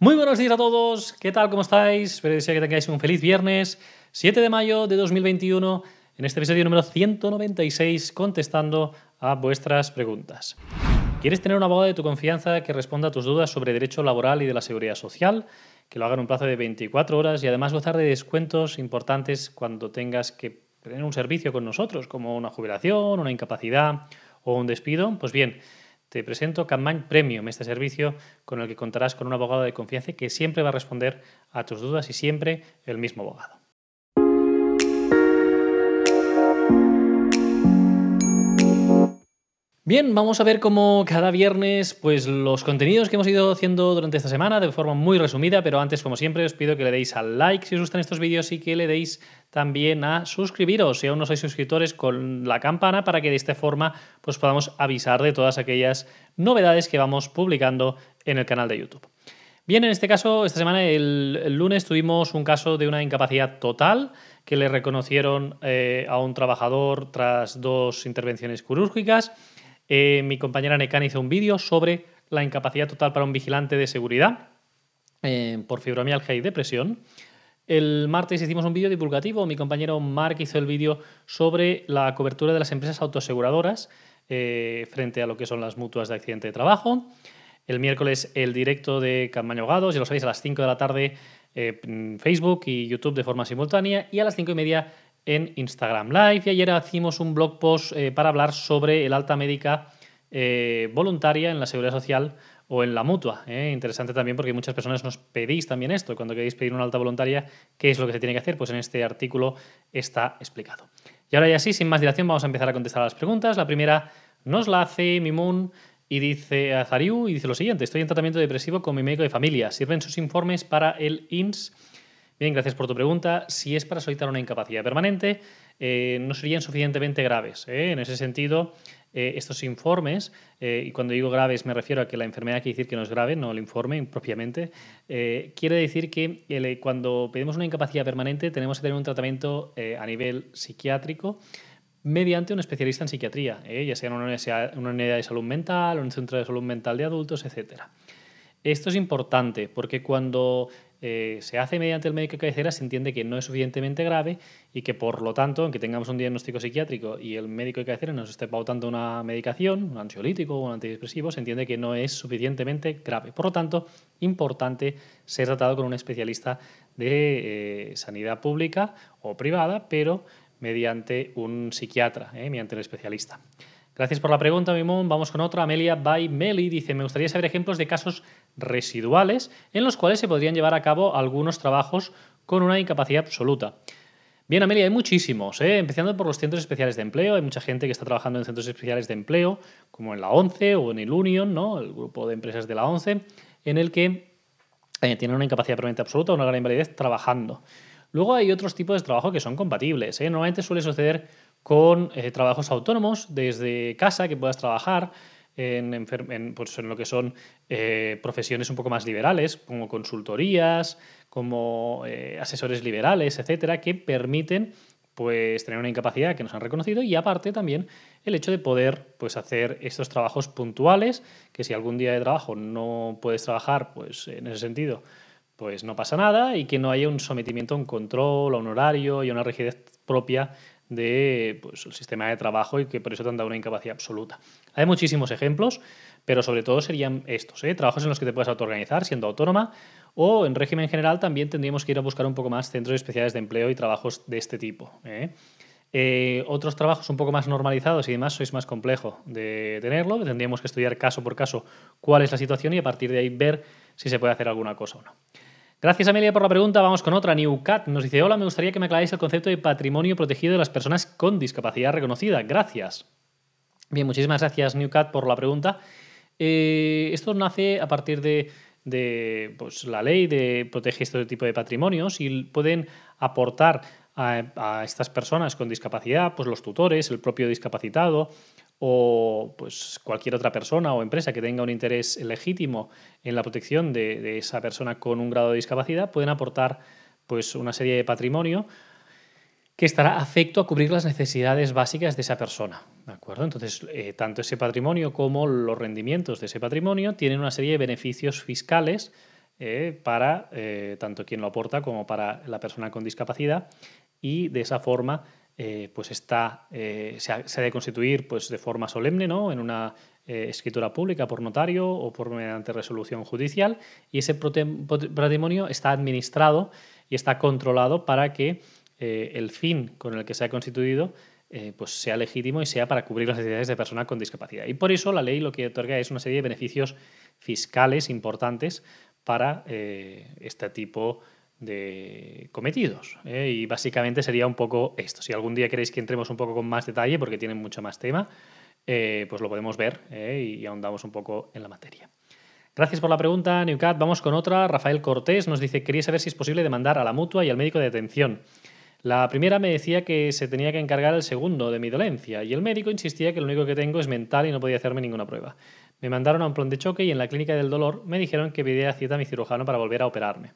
Muy buenos días a todos, ¿qué tal? ¿Cómo estáis? Espero que tengáis un feliz viernes, 7 de mayo de 2021, en este episodio número 196, contestando a vuestras preguntas. ¿Quieres tener un abogado de tu confianza que responda a tus dudas sobre derecho laboral y de la seguridad social? Que lo haga en un plazo de 24 horas y además gozar de descuentos importantes cuando tengas que tener un servicio con nosotros, como una jubilación, una incapacidad o un despido. Pues bien, te presento Campaign Premium, este servicio con el que contarás con un abogado de confianza que siempre va a responder a tus dudas y siempre el mismo abogado. Bien, vamos a ver cómo cada viernes, pues los contenidos que hemos ido haciendo durante esta semana de forma muy resumida, pero antes, como siempre, os pido que le deis al like si os gustan estos vídeos y que le deis también a suscribiros, si aún no sois suscriptores, con la campana para que de esta forma pues, podamos avisar de todas aquellas novedades que vamos publicando en el canal de YouTube. Bien, en este caso, esta semana, el, lunes, tuvimos un caso de una incapacidad total que le reconocieron eh, a un trabajador tras dos intervenciones quirúrgicas. Eh, mi compañera Necán hizo un vídeo sobre la incapacidad total para un vigilante de seguridad eh, por fibromialgia y depresión. El martes hicimos un vídeo divulgativo, mi compañero Mark hizo el vídeo sobre la cobertura de las empresas autoaseguradoras eh, frente a lo que son las mutuas de accidente de trabajo. El miércoles el directo de Carmaño Hogados, ya lo sabéis, a las 5 de la tarde Facebook y YouTube de forma simultánea y a las 5 y media en Instagram Live y ayer hicimos un blog post eh, para hablar sobre el alta médica eh, voluntaria en la seguridad social o en la mutua. Eh. Interesante también porque muchas personas nos pedís también esto. Cuando queréis pedir una alta voluntaria, ¿qué es lo que se tiene que hacer? Pues en este artículo está explicado. Y ahora ya sí, sin más dilación, vamos a empezar a contestar a las preguntas. La primera nos la hace Mimun y dice Azariu y dice lo siguiente. Estoy en tratamiento depresivo con mi médico de familia. Sirven sus informes para el INS Bien, gracias por tu pregunta. Si es para solicitar una incapacidad permanente, eh, no serían suficientemente graves. ¿eh? En ese sentido, eh, estos informes, y cuando digo graves me refiero a que la enfermedad quiere decir que no es grave, no el informe propiamente, quiere decir que cuando pedimos una incapacidad permanente tenemos que tener un tratamiento a nivel psiquiátrico mediante un especialista en psiquiatría, ya sea en una, unidad de salud mental, un centro de salud mental de adultos, etc. Esto es importante porque cuando eh, se hace mediante el médico de cabecera, se entiende que no es suficientemente grave y que por lo tanto, aunque tengamos un diagnóstico psiquiátrico y el médico de cabecera nos esté pautando una medicación, un ansiolítico o un antidepresivo, se entiende que no es suficientemente grave. Por lo tanto, importante ser tratado con un especialista de eh, sanidad pública o privada, pero mediante un psiquiatra, eh, mediante un especialista. Gracias por la pregunta, Mimón. Vamos con otra. Amelia by Meli dice, me gustaría saber ejemplos de casos residuales en los cuales se podrían llevar a cabo algunos trabajos con una incapacidad absoluta. Bien, Amelia, hay muchísimos, ¿eh? empezando por los centros especiales de empleo. Hay mucha gente que está trabajando en centros especiales de empleo, como en la ONCE o en el Union, ¿no? el grupo de empresas de la ONCE, en el que eh, tienen una incapacidad permanente absoluta o una gran invalidez trabajando. Luego hay otros tipos de trabajo que son compatibles. ¿eh? Normalmente suele suceder con trabajos autónomos desde casa que puedas trabajar. Pues, en, lo que son eh, profesiones un poco más liberales, como consultorías, como eh, asesores liberales, etcétera, que permiten pues tener una incapacidad que nos han reconocido y aparte también el hecho de poder pues hacer estos trabajos puntuales que si algún día de trabajo no puedes trabajar pues en ese sentido pues no pasa nada y que no haya un sometimiento a un control, a un horario y a una rigidez propia de pues, sistema de trabajo y que por eso te han dado una incapacidad absoluta. Hay muchísimos ejemplos, pero sobre todo serían estos, ¿eh? trabajos en los que te puedes autoorganizar siendo autónoma o en régimen general también tendríamos que ir a buscar un poco más centros especiales de empleo y trabajos de este tipo. ¿eh? Eh, otros trabajos un poco más normalizados y demás sois más complejo de tenerlo, tendríamos que estudiar caso por caso cuál es la situación y a partir de ahí ver si se puede hacer alguna cosa o no. Gracias Amelia por la pregunta. Vamos con otra. Newcat nos dice, hola, me gustaría que me aclaráis el concepto de patrimonio protegido de las personas con discapacidad reconocida. Gracias. Bien, muchísimas gracias Newcat por la pregunta. Eh, esto nace a partir de, pues, la ley de protege este tipo de patrimonios y pueden aportar a, a estas personas con discapacidad, pues los tutores, el propio discapacitado o pues, cualquier otra persona o empresa que tenga un interés legítimo en la protección de, esa persona con un grado de discapacidad pueden aportar pues, una serie de patrimonio que estará afecto a cubrir las necesidades básicas de esa persona. ¿De acuerdo? Entonces, eh, tanto ese patrimonio como los rendimientos de ese patrimonio tienen una serie de beneficios fiscales eh, para eh, tanto quien lo aporta como para la persona con discapacidad y de esa forma eh, pues está, eh, se, ha, de constituir pues, de forma solemne ¿no? en una eh, escritura pública por notario o por mediante resolución judicial y ese patrimonio está administrado y está controlado para que el fin con el que se ha constituido pues sea legítimo y sea para cubrir las necesidades de personas con discapacidad. Y por eso la ley lo que otorga es una serie de beneficios fiscales importantes para este tipo de de cometidos. ¿eh? Y básicamente sería un poco esto. Si algún día queréis que entremos un poco con más detalle, porque tienen mucho más tema, eh, pues lo podemos ver ¿eh? y ahondamos un poco en la materia. Gracias por la pregunta, Newcat. Vamos con otra. Rafael Cortés nos dice, quería saber si es posible demandar a la mutua y al médico de atención La primera me decía que se tenía que encargar el segundo de mi dolencia y el médico insistía que lo único que tengo es mental y no podía hacerme ninguna prueba. Me mandaron a un plan de choque y en la clínica del dolor me dijeron que pidiera cita a mi cirujano para volver a operarme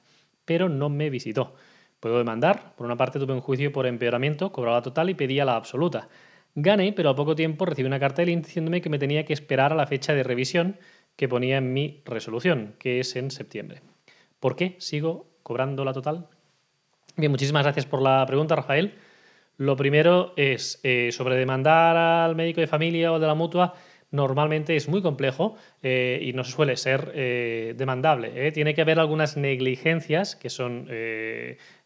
pero no me visitó. Puedo demandar. Por una parte tuve un juicio por empeoramiento, cobraba la total y pedía la absoluta. Gané, pero a poco tiempo recibí una carta diciéndome que me tenía que esperar a la fecha de revisión que ponía en mi resolución, que es en septiembre. ¿Por qué sigo cobrando la total? Bien, muchísimas gracias por la pregunta, Rafael. Lo primero es eh, sobre demandar al médico de familia o de la mutua normalmente es muy complejo eh, y no suele ser eh, demandable. Eh. Tiene que haber algunas negligencias que son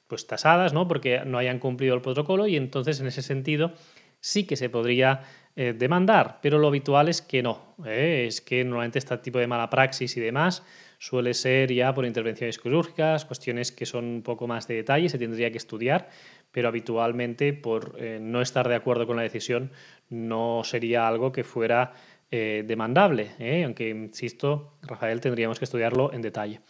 pues tasadas, ¿no? porque no hayan cumplido el protocolo y entonces en ese sentido sí que se podría demandar, pero lo habitual es que no. Es que normalmente este tipo de mala praxis y demás suele ser ya por intervenciones quirúrgicas, cuestiones que son un poco más de detalle, se tendría que estudiar, pero habitualmente por no estar de acuerdo con la decisión no sería algo que fuera eh, demandable, ¿eh? aunque, insisto, Rafael, tendríamos que estudiarlo en detalle.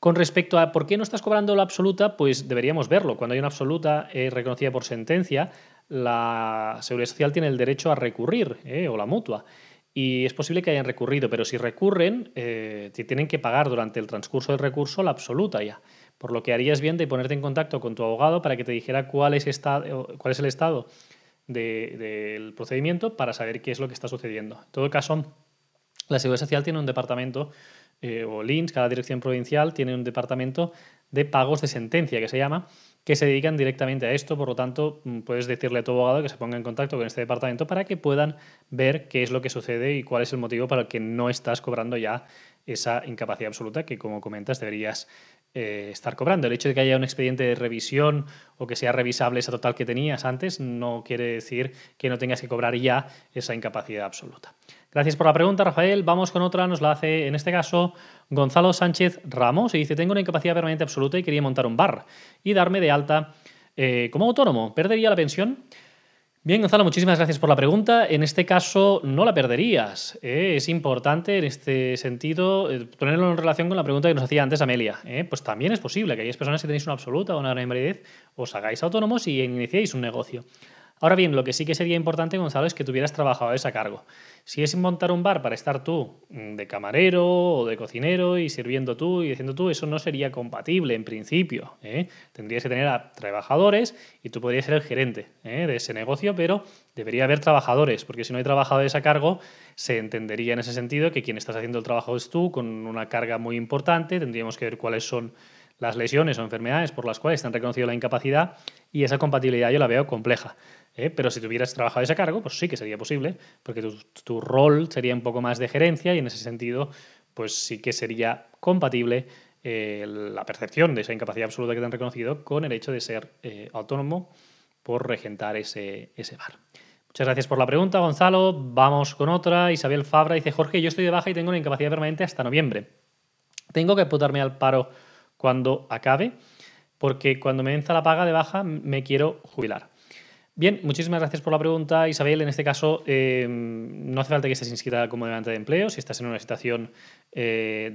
Con respecto a por qué no estás cobrando la absoluta, pues deberíamos verlo. Cuando hay una absoluta eh, reconocida por sentencia, la Seguridad Social tiene el derecho a recurrir, o la mutua. Y es posible que hayan recurrido, pero si recurren, tienen que pagar durante el transcurso del recurso la absoluta ya. Por lo que harías bien de ponerte en contacto con tu abogado para que te dijera cuál es, cuál es el estado del procedimiento para saber qué es lo que está sucediendo. En todo caso, la Seguridad Social tiene un departamento, eh, o LINS, cada dirección provincial tiene un departamento de pagos de sentencia, que se llama, que se dedican directamente a esto. Por lo tanto, mm, puedes decirle a tu abogado que se ponga en contacto con este departamento para que puedan ver qué es lo que sucede y cuál es el motivo para el que no estás cobrando ya esa incapacidad absoluta que, como comentas, deberías eh, estar cobrando. El hecho de que haya un expediente de revisión o que sea revisable esa total que tenías antes no quiere decir que no tengas que cobrar ya esa incapacidad absoluta. Gracias por la pregunta, Rafael. Vamos con otra. Nos la hace, en este caso, Gonzalo Sánchez Ramos y dice, tengo una incapacidad permanente absoluta y quería montar un bar y darme de alta eh, como autónomo. ¿Perdería la pensión? Bien, Gonzalo, muchísimas gracias por la pregunta. En este caso, no la perderías. Eh, es importante en este sentido eh, ponerlo en relación con la pregunta que nos hacía antes Amelia. Eh. Pues también es posible que hayas personas que tenéis una absoluta o una gran invalidez, os hagáis autónomos y iniciéis un negocio. Ahora bien, lo que sí que sería importante, Gonzalo, es que tuvieras trabajadores a cargo. Si es montar un bar para estar tú mm, de camarero o de cocinero y sirviendo tú y diciendo tú, eso no sería compatible en principio. ¿eh? Tendrías que tener a trabajadores y tú podrías ser el gerente ¿eh? de ese negocio, pero debería haber trabajadores, porque si no hay trabajadores a cargo, se entendería en ese sentido que quien estás haciendo el trabajo es tú, con una carga muy importante. Tendríamos que ver cuáles son las lesiones o enfermedades por las cuales te han reconocido la incapacidad y esa compatibilidad yo la veo compleja. ¿eh? Pero si tuvieras trabajado ese cargo, pues sí que sería posible, porque tu, rol sería un poco más de gerencia y en ese sentido, pues sí que sería compatible eh, la percepción de esa incapacidad absoluta que te han reconocido con el hecho de ser eh, autónomo por regentar ese, ese bar. Muchas gracias por la pregunta, Gonzalo. Vamos con otra. Isabel Fabra dice, Jorge, yo estoy de baja y tengo una incapacidad permanente hasta noviembre. Tengo que apuntarme al paro cuando acabe, porque cuando me venza la paga de baja me quiero jubilar. Bien, muchísimas gracias por la pregunta, Isabel. En este caso, em, no hace falta que estés inscrita como demandante de empleo. Si estás en una situación eh,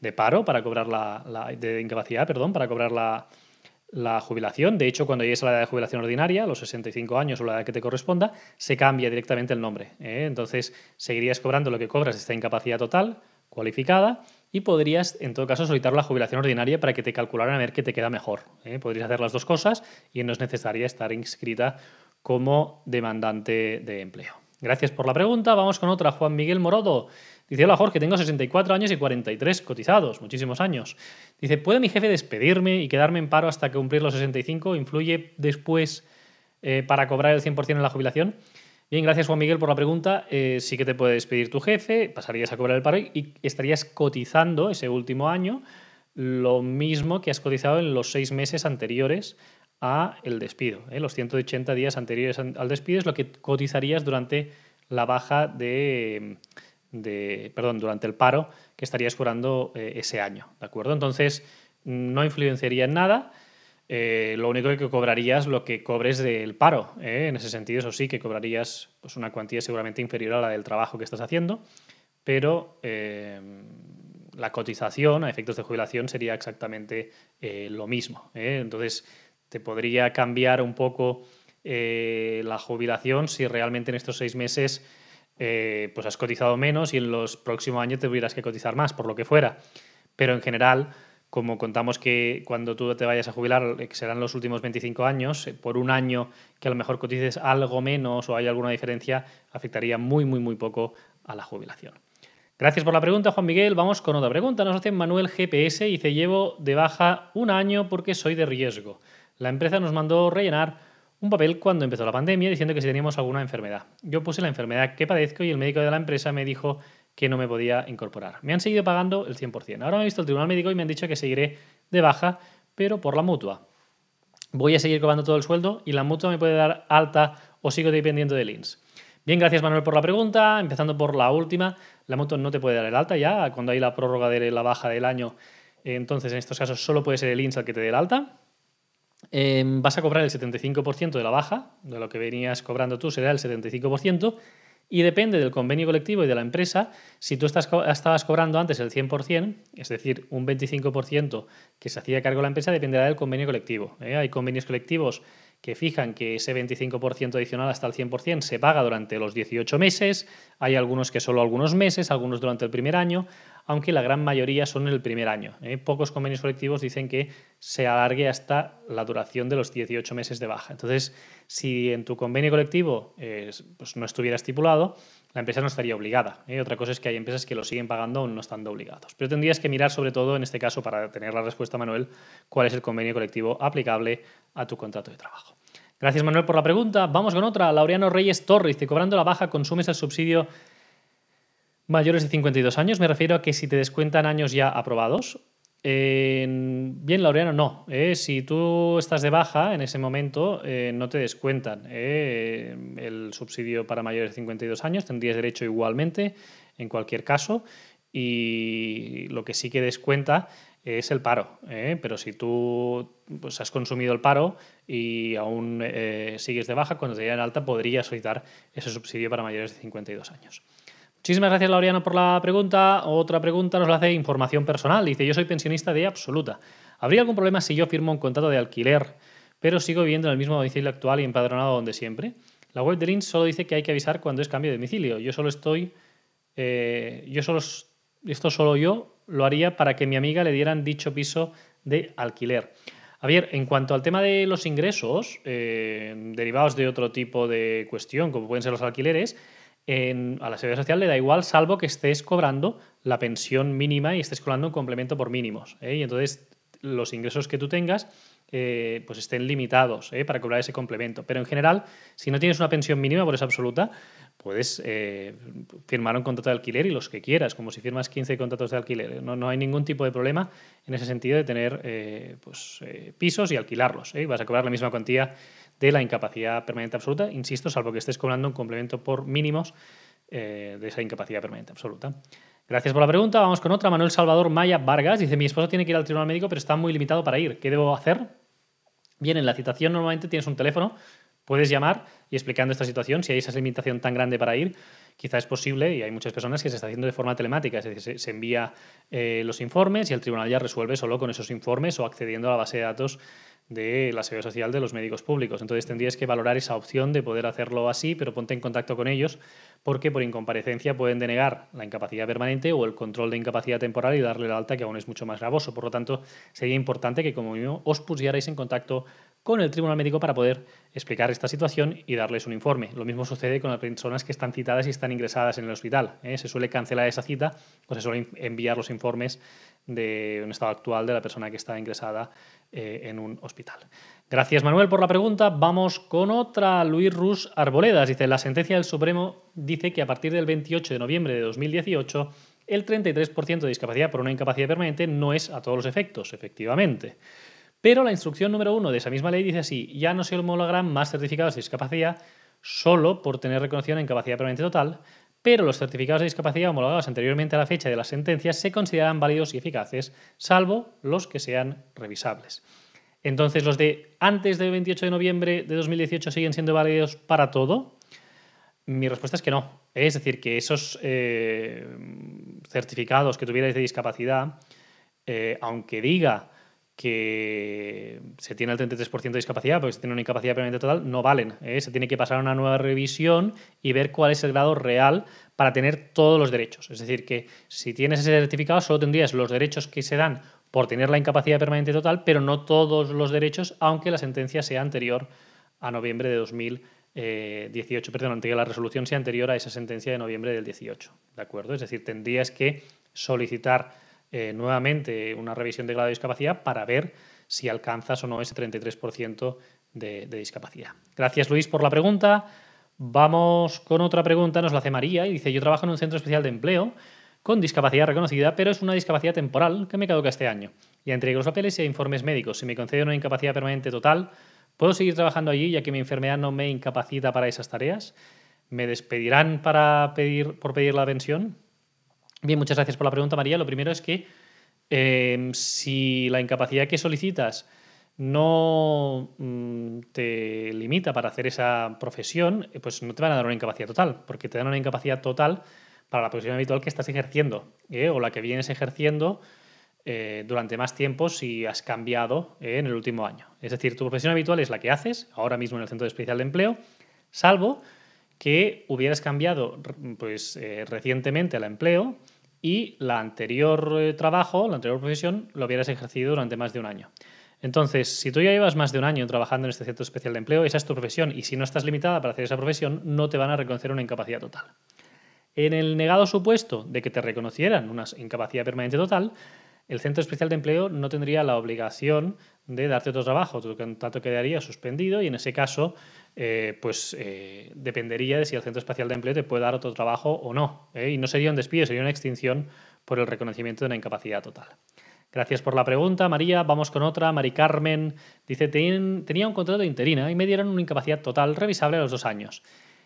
de, paro para cobrar la, de incapacidad, perdón, para cobrar la, jubilación. De hecho, cuando llegues a la edad de jubilación ordinaria, los 65 años o la edad que te corresponda, se cambia directamente el nombre. ¿eh? Entonces, seguirías cobrando lo que cobras esta incapacidad total, cualificada, y podrías, en todo caso, solicitar la jubilación ordinaria para que te calcularan a ver qué te queda mejor. ¿eh? Podrías hacer las dos cosas y no es necesaria estar inscrita como demandante de empleo. Gracias por la pregunta. Vamos con otra. Juan Miguel Morodo. Dice, hola Jorge, tengo 64 años y 43 cotizados, muchísimos años. Dice, ¿puede mi jefe despedirme y quedarme en paro hasta cumplir los 65? ¿Influye después eh, para cobrar el 100% en la jubilación? Bien, gracias Juan Miguel por la pregunta. Eh, sí que te puede despedir tu jefe, pasarías a cobrar el paro y estarías cotizando ese último año lo mismo que has cotizado en los seis meses anteriores a el despido. ¿eh? Los 180 días anteriores al despido es lo que cotizarías durante la baja de, perdón, durante el paro que estarías curando eh, ese año, ¿de acuerdo? Entonces, no influenciaría en nada. Eh, lo único que cobrarías lo que cobres del paro. ¿eh? En ese sentido, eso sí, que cobrarías pues, una cuantía seguramente inferior a la del trabajo que estás haciendo, pero eh, la cotización a efectos de jubilación sería exactamente lo mismo. Entonces, te podría cambiar un poco la jubilación si realmente en estos seis meses pues has cotizado menos y en los próximos años te tuvieras que cotizar más, por lo que fuera. Pero en general como contamos que cuando tú te vayas a jubilar, eh, que serán los últimos 25 años, eh, por un año que a lo mejor cotices algo menos o hay alguna diferencia, afectaría muy, muy, muy poco a la jubilación. Gracias por la pregunta, Juan Miguel. Vamos con otra pregunta. Nos hace Manuel GPS y dice, llevo de baja un año porque soy de riesgo. La empresa nos mandó rellenar un papel cuando empezó la pandemia diciendo que si teníamos alguna enfermedad. Yo puse la enfermedad que padezco y el médico de la empresa me dijo que no me podía incorporar. Me han seguido pagando el 100%. Ahora me ha visto el tribunal médico y me han dicho que seguiré de baja, pero por la mutua. Voy a seguir cobrando todo el sueldo y la mutua me puede dar alta o sigo dependiendo del INS. Bien, gracias Manuel por la pregunta. Empezando por la última, la mutua no te puede dar el alta ya, cuando hay la prórroga de la baja del año, eh, entonces en estos casos solo puede ser el INS el que te dé el alta. Em, vas a cobrar el 75% de la baja, de lo que venías cobrando tú será el 75%, y depende del convenio colectivo y de la empresa, si tú estás, estabas cobrando antes el 100%, es decir, un 25% que se hacía cargo la empresa, dependerá del convenio colectivo. ¿eh? Hay convenios colectivos que fijan que ese 25% adicional hasta el 100% se paga durante los 18 meses, hay algunos que solo algunos meses, algunos durante el primer año, aunque la gran mayoría son en el primer año. ¿eh? Pocos convenios colectivos dicen que se alargue hasta la duración de los 18 meses de baja. Entonces, si en tu convenio colectivo eh, pues, no estuviera estipulado, la empresa no estaría obligada. ¿eh? Otra cosa es que hay empresas que lo siguen pagando aún no estando obligados. Pero tendrías que mirar sobre todo, en este caso, para tener la respuesta, Manuel, cuál es el convenio colectivo aplicable a tu contrato de trabajo. Gracias, Manuel, por la pregunta. Vamos con otra. Laureano Reyes Torres, te cobrando la baja, consumes el subsidio Mayores de 52 años, me refiero a que si te descuentan años ya aprobados, bien, Laureano, no. ¿eh? si tú estás de baja en ese momento, eh, no te descuentan ¿eh? el subsidio para mayores de 52 años, tendrías derecho igualmente en cualquier caso. Y lo que sí que descuenta es el paro. Pero si tú pues, has consumido el paro y aún sigues de baja, cuando te lleguen alta podrías solicitar ese subsidio para mayores de 52 años. Muchísimas gracias, Laureano, por la pregunta. Otra pregunta nos la hace información personal. Dice, yo soy pensionista de absoluta. ¿Habría algún problema si yo firmo un contrato de alquiler, pero sigo viviendo en el mismo domicilio actual y empadronado donde siempre? La web de Lins solo dice que hay que avisar cuando es cambio de domicilio. Yo solo estoy... Eh, yo solo... Esto solo yo lo haría para que mi amiga le dieran dicho piso de alquiler. A ver, en cuanto al tema de los ingresos, eh, derivados de otro tipo de cuestión, como pueden ser los alquileres, a la seguridad social le da igual, salvo que estés cobrando la pensión mínima y estés cobrando un complemento por mínimos. ¿eh? Y entonces los ingresos que tú tengas eh, pues estén limitados ¿eh? para cobrar ese complemento. Pero en general, si no tienes una pensión mínima, por esa absoluta, puedes firmar un contrato de alquiler y los que quieras, como si firmas 15 contratos de alquiler. No, no hay ningún tipo de problema en ese sentido de tener pues, pisos y alquilarlos. Vas a cobrar la misma cuantía de la incapacidad permanente absoluta, insisto, salvo que estés cobrando un complemento por mínimos eh, de esa incapacidad permanente absoluta. Gracias por la pregunta. Vamos con otra. Manuel Salvador Maya Vargas dice: Mi esposo tiene que ir al tribunal médico, pero está muy limitado para ir. ¿Qué debo hacer? Bien, en la citación normalmente tienes un teléfono puedes llamar y explicando esta situación, si hay esa limitación tan grande para ir, quizá es posible, y hay muchas personas que se está haciendo de forma telemática, es decir, se, envía eh, los informes y el tribunal ya resuelve solo con esos informes o accediendo a la base de datos de la seguridad social de los médicos públicos. Entonces tendrías que valorar esa opción de poder hacerlo así, pero ponte en contacto con ellos porque por incomparecencia pueden denegar la incapacidad permanente o el control de incapacidad temporal y darle la alta que aún es mucho más gravoso. Por lo tanto, sería importante que como mínimo os pusierais en contacto con el tribunal médico para poder explicar esta situación y darles un informe. Lo mismo sucede con las personas que están citadas y están ingresadas en el hospital. ¿eh? Se suele cancelar esa cita o pues se suele enviar los informes de un estado actual de la persona que está ingresada eh, en un hospital. Gracias Manuel por la pregunta. Vamos con otra. Luis Rus Arboledas dice, la sentencia del Supremo dice que a partir del 28 de noviembre de 2018 el 33% de discapacidad por una incapacidad permanente no es a todos los efectos, efectivamente. Pero la instrucción número uno de esa misma ley dice así, ya no se homologan más certificados de discapacidad solo por tener reconocida en capacidad permanente total, pero los certificados de discapacidad homologados anteriormente a la fecha de la sentencia se consideran válidos y eficaces, salvo los que sean revisables. Entonces, los de antes del 28 de noviembre de 2018 siguen siendo válidos para todo. Mi respuesta es que no. Es decir, que esos eh, certificados que tuvierais de discapacidad, eh, aunque diga que se tiene el 33% de discapacidad, porque se tiene una incapacidad permanente total, no valen. ¿eh? Se tiene que pasar a una nueva revisión y ver cuál es el grado real para tener todos los derechos. Es decir, que si tienes ese certificado solo tendrías los derechos que se dan por tener la incapacidad permanente total, pero no todos los derechos, aunque la sentencia sea anterior a noviembre de 2018, eh, perdón, anterior que la resolución sea anterior a esa sentencia de noviembre del 18, ¿de acuerdo? Es decir, tendrías que solicitar eh, nuevamente una revisión de grado de discapacidad para ver si alcanzas o no ese 33% de, discapacidad. Gracias Luis por la pregunta. Vamos con otra pregunta, nos la hace María y dice, yo trabajo en un centro especial de empleo con discapacidad reconocida, pero es una discapacidad temporal que me caduca este año. y entregué los papeles y e informes médicos. Si me conceden una incapacidad permanente total, ¿puedo seguir trabajando allí ya que mi enfermedad no me incapacita para esas tareas? ¿Me despedirán para pedir, por pedir la pensión? Bien, muchas gracias por la pregunta, María. Lo primero es que em, si la incapacidad que solicitas no mm, te limita para hacer esa profesión, eh, pues no te van a dar una incapacidad total, porque te dan una incapacidad total para la profesión habitual que estás ejerciendo ¿eh? o la que vienes ejerciendo eh, durante más tiempo si has cambiado en el último año. Es decir, tu profesión habitual es la que haces ahora mismo en el Centro Especial de Empleo, salvo que hubieras cambiado pues, recientemente al empleo y la anterior eh, trabajo, la anterior profesión, lo hubieras ejercido durante más de un año. Entonces, si tú ya llevas más de un año trabajando en este centro especial de empleo, esa es tu profesión y si no estás limitada para hacer esa profesión, no te van a reconocer una incapacidad total. En el negado supuesto de que te reconocieran una incapacidad permanente total, el Centro Especial de Empleo no tendría la obligación de darte otro trabajo, tu contrato quedaría suspendido y en ese caso eh, pues eh, dependería de si el Centro Especial de Empleo te puede dar otro trabajo o no. ¿eh? Y no sería un despido, sería una extinción por el reconocimiento de una incapacidad total. Gracias por la pregunta, María. Vamos con otra. Mari Carmen dice, tenía un contrato de interina y me dieron una incapacidad total revisable a los dos años.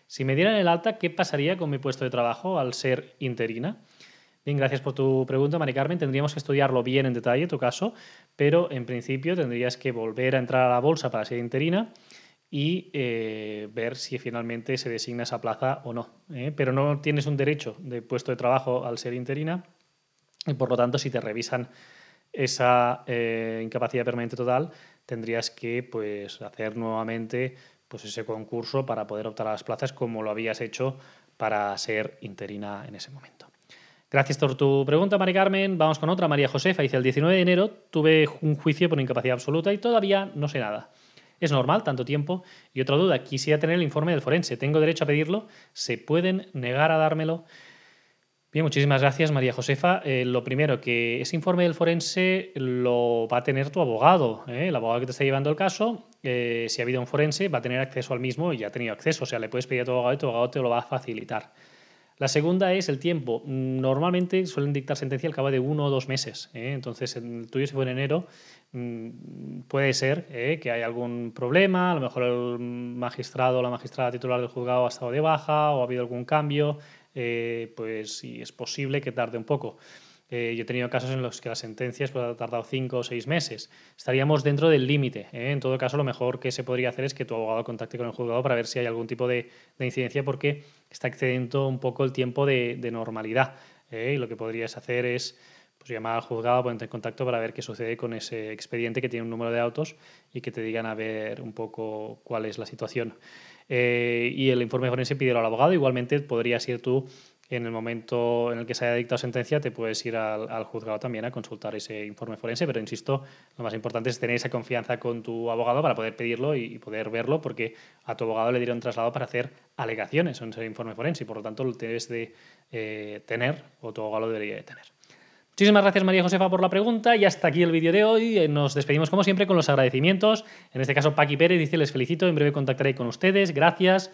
Si me dieran el alta, ¿qué pasaría con mi puesto de trabajo al ser interina? gracias por tu pregunta, Mari Carmen. Tendríamos que estudiarlo bien en detalle, tu caso, pero en principio tendrías que volver a entrar a la bolsa para ser interina y eh, ver si finalmente se designa esa plaza o no. ¿eh? Pero no tienes un derecho de puesto de trabajo al ser interina y por lo tanto si te revisan esa eh, incapacidad permanente total tendrías que pues, hacer nuevamente pues, ese concurso para poder optar a las plazas como lo habías hecho para ser interina en ese momento. Gracias por tu pregunta, María Carmen. Vamos con otra. María Josefa dice, el 19 de enero tuve un juicio por incapacidad absoluta y todavía no sé nada. ¿Es normal tanto tiempo? Y otra duda, quisiera tener el informe del forense. ¿Tengo derecho a pedirlo? ¿Se pueden negar a dármelo? Bien, muchísimas gracias María Josefa. Eh, lo primero, que ese informe del forense lo va a tener tu abogado, ¿eh? el abogado que te está llevando el caso. Eh, si ha habido un forense, va a tener acceso al mismo y ya ha tenido acceso. O sea, le puedes pedir a tu abogado y tu abogado te lo va a facilitar. La segunda es el tiempo. Normalmente suelen dictar sentencia al cabo de uno o dos meses. ¿eh? Entonces, el tuyo se fue en enero, mm, puede ser ¿eh? que hay algún problema, a lo mejor el magistrado o la magistrada titular del juzgado ha estado de baja o ha habido algún cambio, eh, pues es posible que tarde un poco. Eh, yo he tenido casos en los que las sentencias ha pues, han tardado cinco o seis meses. Estaríamos dentro del límite. ¿eh? En todo caso, lo mejor que se podría hacer es que tu abogado contacte con el juzgado para ver si hay algún tipo de, incidencia porque está excediendo un poco el tiempo de, normalidad. ¿eh? Y lo que podrías hacer es pues, llamar al juzgado, ponerte en contacto para ver qué sucede con ese expediente que tiene un número de autos y que te digan a ver un poco cuál es la situación. y el informe forense pídelo al abogado. Igualmente podrías ir tú en el momento en el que se haya dictado sentencia, te puedes ir al, juzgado también a consultar ese informe forense. Pero insisto, lo más importante es tener esa confianza con tu abogado para poder pedirlo y, poder verlo, porque a tu abogado le dieron traslado para hacer alegaciones en ese informe forense y por lo tanto lo debes de eh, tener o tu abogado lo debería de tener. Muchísimas gracias María Josefa por la pregunta y hasta aquí el vídeo de hoy. Eh, nos despedimos como siempre con los agradecimientos. En este caso Paqui Pérez dice les felicito, en breve contactaré con ustedes. Gracias.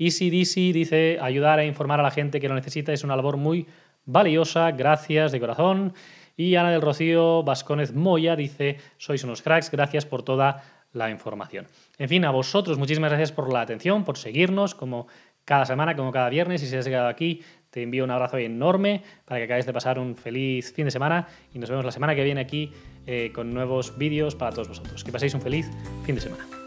EasyDC dice, ayudar a informar a la gente que lo necesita es una labor muy valiosa, gracias de corazón. Y Ana del Rocío Vascones Moya dice, sois unos cracks, gracias por toda la información. En fin, a vosotros muchísimas gracias por la atención, por seguirnos como cada semana, como cada viernes. Y si has llegado aquí, te envío un abrazo enorme para que acabéis de pasar un feliz fin de semana y nos vemos la semana que viene aquí eh, con nuevos vídeos para todos vosotros. Que paséis un feliz fin de semana.